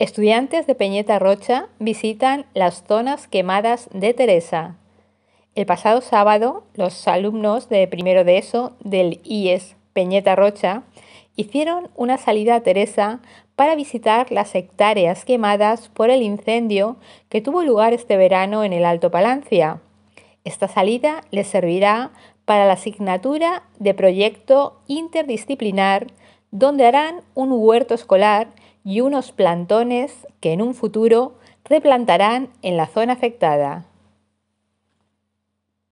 Estudiantes de Peñeta Rocha visitan las zonas quemadas de Teresa. El pasado sábado, los alumnos de primero de ESO del IES Peñeta Rocha hicieron una salida a Teresa para visitar las hectáreas quemadas por el incendio que tuvo lugar este verano en el Alto Palancia. Esta salida les servirá para la asignatura de proyecto interdisciplinar donde harán un huerto escolar y unos plantones que en un futuro replantarán en la zona afectada.